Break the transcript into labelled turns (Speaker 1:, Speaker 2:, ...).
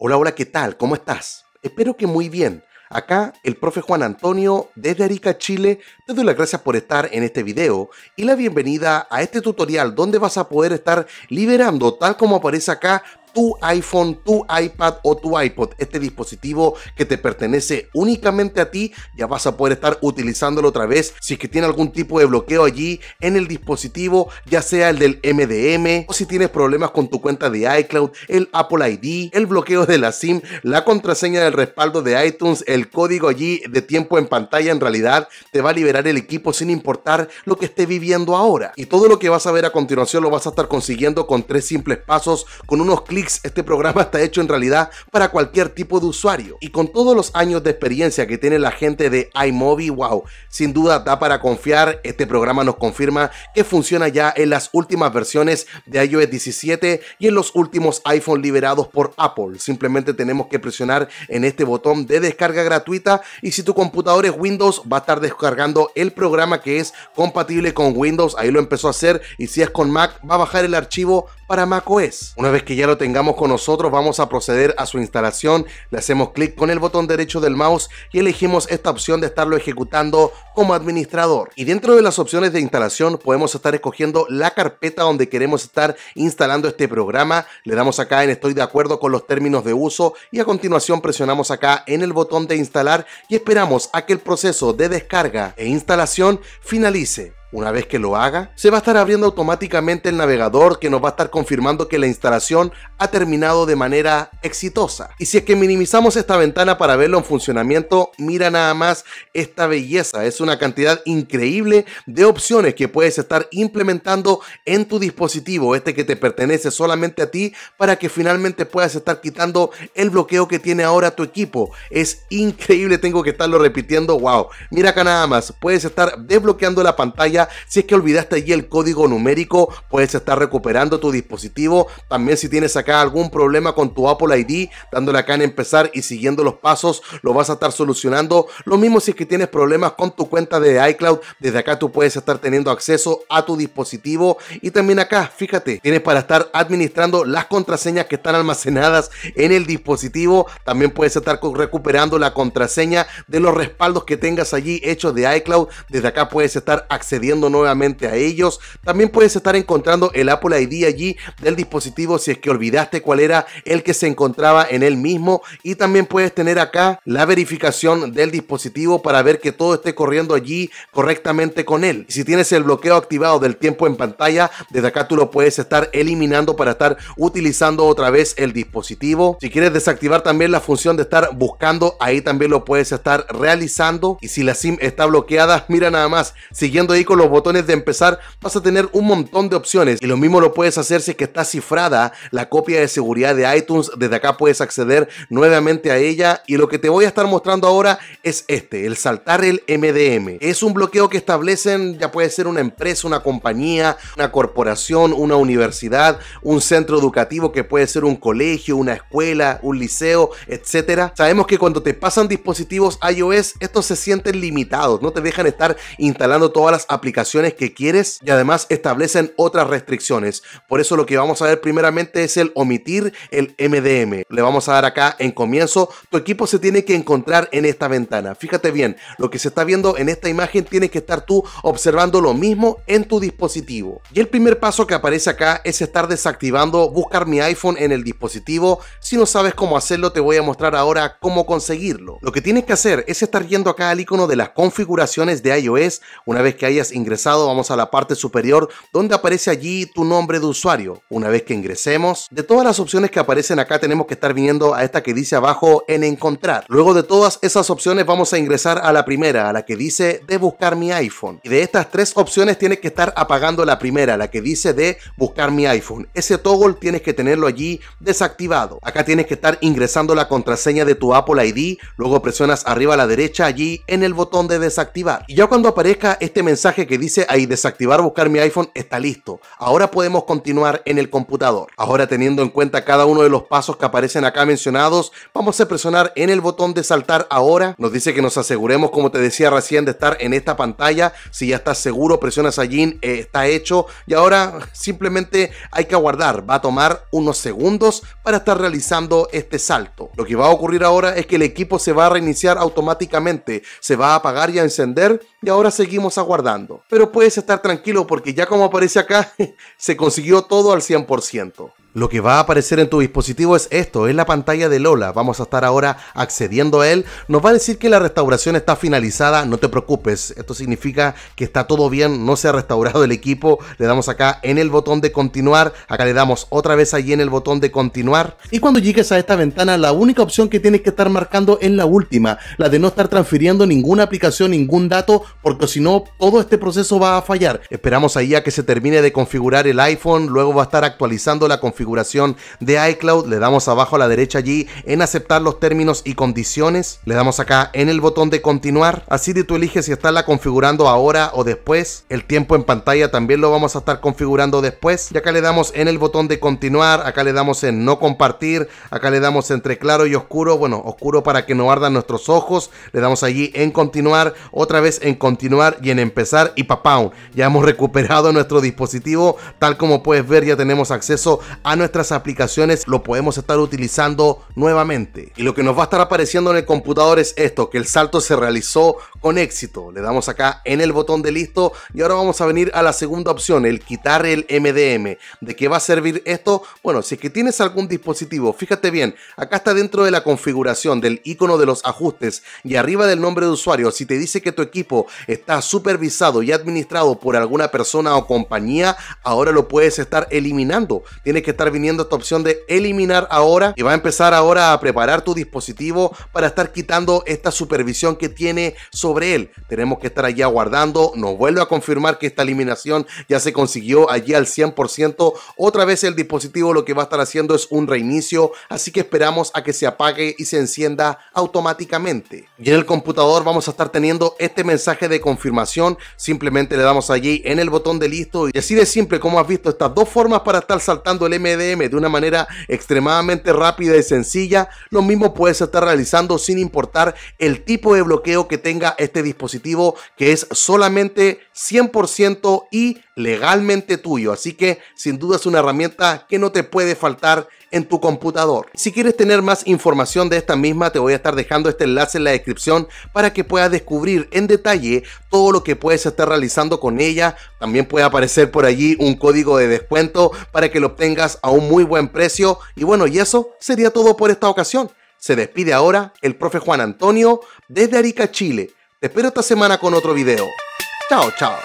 Speaker 1: Hola, hola, ¿qué tal? ¿Cómo estás? Espero que muy bien. Acá el profe Juan Antonio desde Arica, Chile, te doy las gracias por estar en este video y la bienvenida a este tutorial donde vas a poder estar liberando, tal como aparece acá, tu iPhone, tu iPad o tu iPod, este dispositivo que te pertenece únicamente a ti, ya vas a poder estar utilizándolo otra vez si es que tiene algún tipo de bloqueo allí en el dispositivo, ya sea el del MDM o si tienes problemas con tu cuenta de iCloud, el Apple ID, el bloqueo de la SIM, la contraseña del respaldo de iTunes, el código allí de tiempo en pantalla en realidad te va a liberar el equipo sin importar lo que esté viviendo ahora. Y todo lo que vas a ver a continuación lo vas a estar consiguiendo con tres simples pasos, con unos clics este programa está hecho en realidad para cualquier tipo de usuario. Y con todos los años de experiencia que tiene la gente de iMovie, wow, sin duda da para confiar. Este programa nos confirma que funciona ya en las últimas versiones de iOS 17 y en los últimos iPhone liberados por Apple. Simplemente tenemos que presionar en este botón de descarga gratuita y si tu computador es Windows va a estar descargando el programa que es compatible con Windows. Ahí lo empezó a hacer y si es con Mac va a bajar el archivo para macOS. Una vez que ya lo tengas vengamos con nosotros, vamos a proceder a su instalación. Le hacemos clic con el botón derecho del mouse y elegimos esta opción de estarlo ejecutando como administrador. Y dentro de las opciones de instalación podemos estar escogiendo la carpeta donde queremos estar instalando este programa. Le damos acá en estoy de acuerdo con los términos de uso y a continuación presionamos acá en el botón de instalar y esperamos a que el proceso de descarga e instalación finalice. Una vez que lo haga, se va a estar abriendo automáticamente el navegador que nos va a estar confirmando que la instalación ha terminado de manera exitosa. Y si es que minimizamos esta ventana para verlo en funcionamiento, mira nada más esta belleza. Es una cantidad increíble de opciones que puedes estar implementando en tu dispositivo, este que te pertenece solamente a ti, para que finalmente puedas estar quitando el bloqueo que tiene ahora tu equipo. Es increíble, tengo que estarlo repitiendo. Wow, mira acá nada más, puedes estar desbloqueando la pantalla si es que olvidaste allí el código numérico, puedes estar recuperando tu dispositivo. También si tienes acá algún problema con tu Apple ID, dándole acá en empezar y siguiendo los pasos, lo vas a estar solucionando. Lo mismo si es que tienes problemas con tu cuenta de iCloud, desde acá tú puedes estar teniendo acceso a tu dispositivo. Y también acá, fíjate, tienes para estar administrando las contraseñas que están almacenadas en el dispositivo. También puedes estar recuperando la contraseña de los respaldos que tengas allí hechos de iCloud. Desde acá puedes estar accediendo nuevamente a ellos. También puedes estar encontrando el Apple ID allí del dispositivo si es que olvidaste cuál era el que se encontraba en él mismo. Y también puedes tener acá la verificación del dispositivo para ver que todo esté corriendo allí correctamente con él. Si tienes el bloqueo activado del tiempo en pantalla, desde acá tú lo puedes estar eliminando para estar utilizando otra vez el dispositivo. Si quieres desactivar también la función de estar buscando, ahí también lo puedes estar realizando. Y si la SIM está bloqueada, mira nada más, siguiendo ahí con los botones de empezar, vas a tener un montón de opciones. Y lo mismo lo puedes hacer si es que está cifrada la copia de seguridad de iTunes. Desde acá puedes acceder nuevamente a ella. Y lo que te voy a estar mostrando ahora es este, el saltar el MDM. Es un bloqueo que establecen, ya puede ser una empresa, una compañía, una corporación, una universidad, un centro educativo que puede ser un colegio, una escuela, un liceo, etcétera Sabemos que cuando te pasan dispositivos iOS, estos se sienten limitados, no te dejan estar instalando todas las aplicaciones aplicaciones que quieres y además establecen otras restricciones. Por eso lo que vamos a ver primeramente es el omitir el MDM. Le vamos a dar acá en comienzo. Tu equipo se tiene que encontrar en esta ventana. Fíjate bien, lo que se está viendo en esta imagen tiene que estar tú observando lo mismo en tu dispositivo. Y el primer paso que aparece acá es estar desactivando buscar mi iPhone en el dispositivo. Si no sabes cómo hacerlo, te voy a mostrar ahora cómo conseguirlo. Lo que tienes que hacer es estar yendo acá al icono de las configuraciones de iOS una vez que hayas ingresado vamos a la parte superior donde aparece allí tu nombre de usuario. Una vez que ingresemos, de todas las opciones que aparecen acá tenemos que estar viniendo a esta que dice abajo en encontrar. Luego de todas esas opciones vamos a ingresar a la primera, a la que dice de buscar mi iPhone. Y de estas tres opciones tienes que estar apagando la primera, la que dice de buscar mi iPhone. Ese toggle tienes que tenerlo allí desactivado. Acá tienes que estar ingresando la contraseña de tu Apple ID, luego presionas arriba a la derecha allí en el botón de desactivar. Y ya cuando aparezca este mensaje que dice ahí desactivar buscar mi iPhone está listo. Ahora podemos continuar en el computador. Ahora teniendo en cuenta cada uno de los pasos que aparecen acá mencionados, vamos a presionar en el botón de saltar ahora. Nos dice que nos aseguremos, como te decía recién, de estar en esta pantalla. Si ya estás seguro, presionas allí, eh, está hecho. Y ahora simplemente hay que aguardar. Va a tomar unos segundos para estar realizando este salto. Lo que va a ocurrir ahora es que el equipo se va a reiniciar automáticamente. Se va a apagar y a encender y ahora seguimos aguardando pero puedes estar tranquilo porque ya como aparece acá, se consiguió todo al 100% lo que va a aparecer en tu dispositivo es esto, es la pantalla de Lola. Vamos a estar ahora accediendo a él. Nos va a decir que la restauración está finalizada, no te preocupes. Esto significa que está todo bien, no se ha restaurado el equipo. Le damos acá en el botón de continuar, acá le damos otra vez allí en el botón de continuar. Y cuando llegues a esta ventana, la única opción que tienes que estar marcando es la última, la de no estar transfiriendo ninguna aplicación, ningún dato, porque si no, todo este proceso va a fallar. Esperamos ahí a que se termine de configurar el iPhone, luego va a estar actualizando la configuración configuración de iCloud, le damos abajo a la derecha allí en aceptar los términos y condiciones, le damos acá en el botón de continuar, así de tú eliges si está la configurando ahora o después, el tiempo en pantalla también lo vamos a estar configurando después, y acá le damos en el botón de continuar, acá le damos en no compartir, acá le damos entre claro y oscuro, bueno, oscuro para que no ardan nuestros ojos, le damos allí en continuar, otra vez en continuar y en empezar y papá, ya hemos recuperado nuestro dispositivo, tal como puedes ver ya tenemos acceso a a nuestras aplicaciones lo podemos estar utilizando nuevamente. Y lo que nos va a estar apareciendo en el computador es esto, que el salto se realizó con éxito. Le damos acá en el botón de listo y ahora vamos a venir a la segunda opción, el quitar el MDM. ¿De qué va a servir esto? Bueno, si es que tienes algún dispositivo, fíjate bien, acá está dentro de la configuración del icono de los ajustes y arriba del nombre de usuario, si te dice que tu equipo está supervisado y administrado por alguna persona o compañía, ahora lo puedes estar eliminando. Tienes que estar viniendo esta opción de eliminar ahora y va a empezar ahora a preparar tu dispositivo para estar quitando esta supervisión que tiene sobre él. Tenemos que estar allí aguardando. Nos vuelve a confirmar que esta eliminación ya se consiguió allí al 100%. Otra vez el dispositivo lo que va a estar haciendo es un reinicio, así que esperamos a que se apague y se encienda automáticamente. Y en el computador vamos a estar teniendo este mensaje de confirmación. Simplemente le damos allí en el botón de listo y así de simple como has visto estas dos formas para estar saltando el M de una manera extremadamente rápida y sencilla, lo mismo puedes estar realizando sin importar el tipo de bloqueo que tenga este dispositivo que es solamente 100% y legalmente tuyo. Así que sin duda es una herramienta que no te puede faltar en tu computador. Si quieres tener más información de esta misma, te voy a estar dejando este enlace en la descripción para que puedas descubrir en detalle todo lo que puedes estar realizando con ella. También puede aparecer por allí un código de descuento para que lo obtengas a un muy buen precio. Y bueno, y eso sería todo por esta ocasión. Se despide ahora el profe Juan Antonio desde Arica, Chile. Te espero esta semana con otro video. Chao, chao.